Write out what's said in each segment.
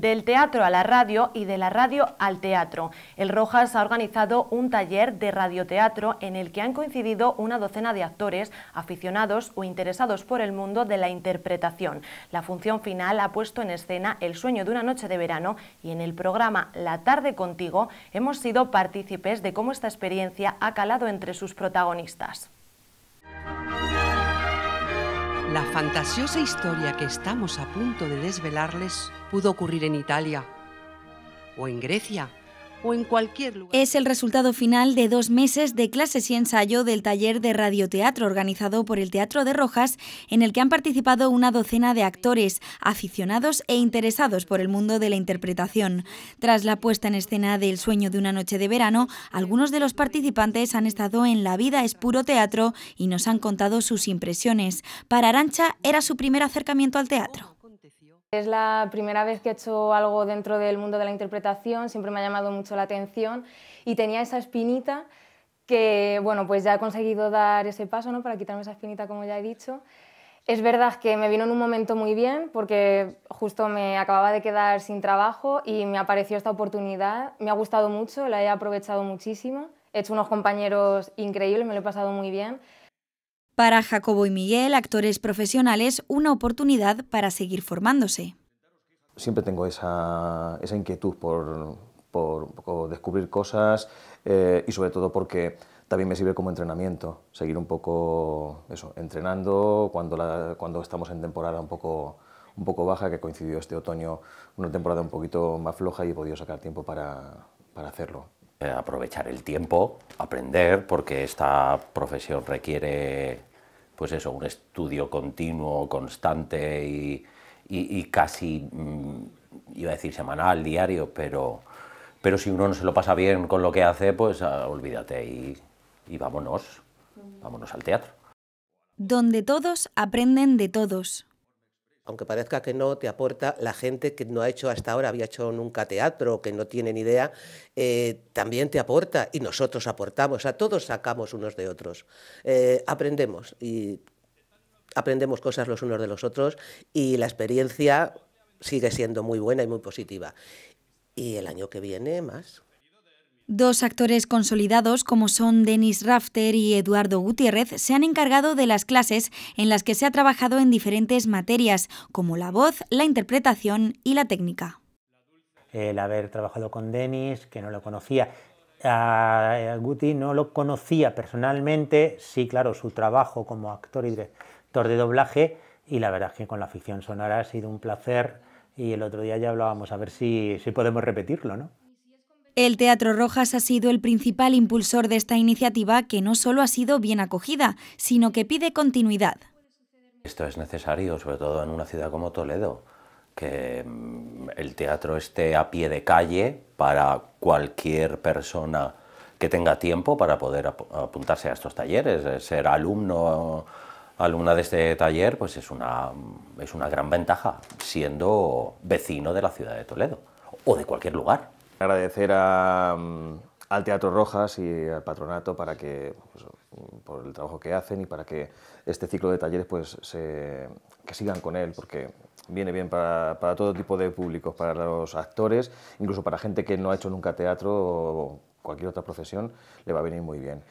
del teatro a la radio y de la radio al teatro. El Rojas ha organizado un taller de radioteatro en el que han coincidido una docena de actores aficionados o interesados por el mundo de la interpretación. La función final ha puesto en escena El sueño de una noche de verano y en el programa La tarde contigo hemos sido partícipes de cómo esta experiencia ha calado entre sus protagonistas. La fantasiosa historia que estamos a punto de desvelarles pudo ocurrir en Italia o en Grecia es el resultado final de dos meses de clases y ensayo del taller de radioteatro organizado por el Teatro de Rojas, en el que han participado una docena de actores, aficionados e interesados por el mundo de la interpretación. Tras la puesta en escena de El sueño de una noche de verano, algunos de los participantes han estado en La vida es puro teatro y nos han contado sus impresiones. Para Arancha era su primer acercamiento al teatro. Es la primera vez que he hecho algo dentro del mundo de la interpretación, siempre me ha llamado mucho la atención y tenía esa espinita que, bueno, pues ya he conseguido dar ese paso ¿no? para quitarme esa espinita, como ya he dicho. Es verdad que me vino en un momento muy bien porque justo me acababa de quedar sin trabajo y me apareció esta oportunidad. Me ha gustado mucho, la he aprovechado muchísimo. He hecho unos compañeros increíbles, me lo he pasado muy bien. Para Jacobo y Miguel, actores profesionales, una oportunidad para seguir formándose. Siempre tengo esa, inquietud por, descubrir cosas eh, y sobre todo porque también me sirve como entrenamiento, seguir un poco entrenando cuando, estamos en temporada un poco, baja, que coincidió este otoño una temporada un poquito más floja y he podido sacar tiempo para hacerlo. Eh, aprovechar el tiempo, aprender, porque esta profesión requiere pues eso, un estudio continuo, constante y, casi, mm, iba a decir semanal, diario, pero, pero si uno no se lo pasa bien con lo que hace, pues ah, olvídate y, y vámonos, vámonos al teatro. Donde todos aprenden de todos aunque parezca que no, te aporta la gente que no ha hecho hasta ahora, había hecho nunca teatro, que no tiene ni idea, eh, también te aporta y nosotros aportamos, a todos sacamos unos de otros. Eh, aprendemos y aprendemos cosas los unos de los otros y la experiencia sigue siendo muy buena y muy positiva. Y el año que viene más. Dos actores consolidados como son Denis Rafter y Eduardo Gutiérrez se han encargado de las clases en las que se ha trabajado en diferentes materias, como la voz, la interpretación y la técnica. El haber trabajado con Denis, que no lo conocía, a Guti no lo conocía personalmente, sí, claro, su trabajo como actor y director de doblaje, y la verdad es que con la ficción sonora ha sido un placer, y el otro día ya hablábamos a ver si, si podemos repetirlo, ¿no? El Teatro Rojas ha sido el principal impulsor de esta iniciativa que no solo ha sido bien acogida, sino que pide continuidad. Esto es necesario, sobre todo en una ciudad como Toledo, que mm, el teatro esté a pie de calle para cualquier persona que tenga tiempo para poder apuntarse a estos talleres. Eh, ser alumno alumna de este taller pues es una, es una gran ventaja, siendo vecino de la ciudad de Toledo o de cualquier lugar. Agradecer a, mm, al Teatro Rojas y al patronato para que, pues, mm, por el trabajo que hacen y para que este ciclo de talleres pues, se, que sigan con él, porque viene bien para, para, todo tipo de públicos, para los actores, incluso para gente que no ha hecho nunca teatro o cualquier otra profesión, le va a venir muy bien.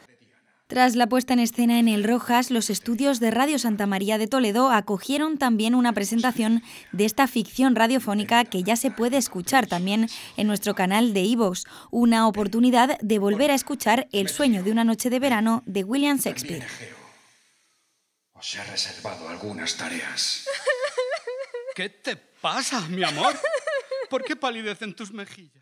Tras la puesta en escena en el Rojas, los estudios de Radio Santa María de Toledo acogieron también una presentación de esta ficción radiofónica que ya se puede escuchar también en nuestro canal de Evox. una oportunidad de volver a escuchar El sueño de una noche de verano de William Shakespeare. Os he reservado algunas tareas. ¿Qué te pasa, mi amor? ¿Por qué palidecen tus mejillas?